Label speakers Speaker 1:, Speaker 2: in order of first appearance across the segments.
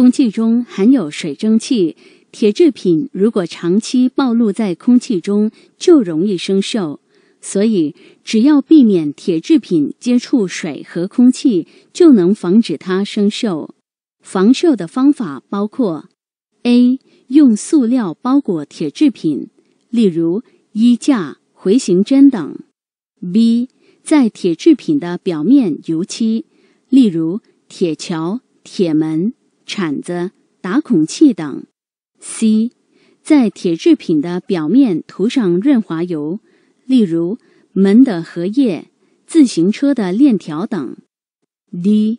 Speaker 1: 空气中含有水蒸气，铁制品如果长期暴露在空气中，就容易生锈。所以，只要避免铁制品接触水和空气，就能防止它生锈。防锈的方法包括：A. 用塑料包裹铁制品，例如衣架、回形针等；B. 在铁制品的表面油漆，例如铁桥、铁门。铲子、打孔器等。C，在铁制品的表面涂上润滑油，例如门的合页、自行车的链条等。D，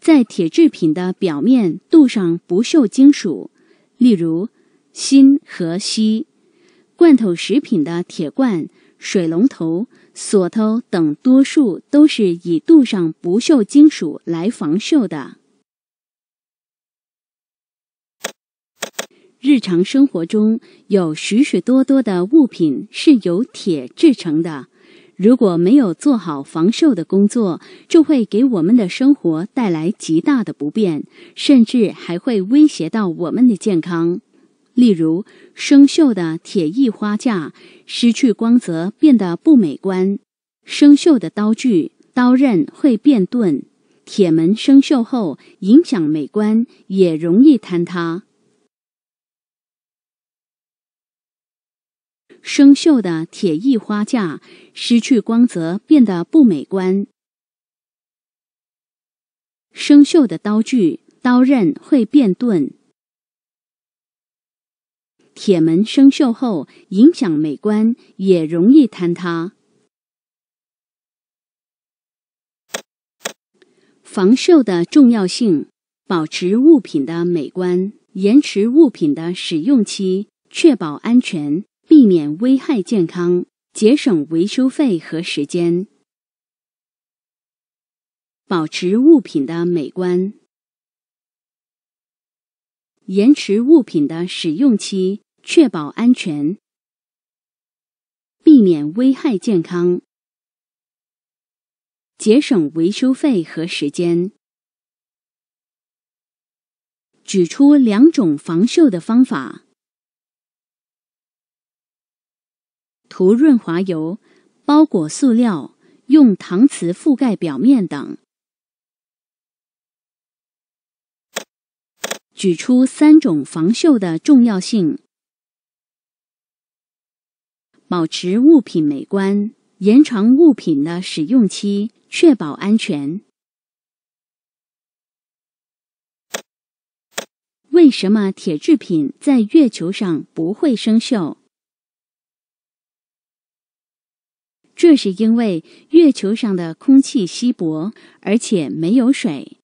Speaker 1: 在铁制品的表面镀上不锈金属，例如锌和锡。罐头食品的铁罐、水龙头、锁头等，多数都是以镀上不锈金属来防锈的。日常生活中有许许多多的物品是由铁制成的，如果没有做好防锈的工作，就会给我们的生活带来极大的不便，甚至还会威胁到我们的健康。例如，生锈的铁艺花架失去光泽，变得不美观；生锈的刀具刀刃会变钝；铁门生锈后影响美观，也容易坍塌。生锈的铁艺花架失去光泽，变得不美观。生锈的刀具，刀刃会变钝。铁门生锈后，影响美观，也容易坍塌。防锈的重要性：保持物品的美观，延迟物品的使用期，确保安全。避免危害健康，节省维修费和时间，保持物品的美观，延迟物品的使用期，确保安全，避免危害健康，节省维修费和时间。指出两种防锈的方法。涂润滑油、包裹塑料、用搪瓷覆盖表面等。举出三种防锈的重要性：保持物品美观，延长物品的使用期，确保安全。为什么铁制品在月球上不会生锈？这是因为月球上的空气稀薄，而且没有水。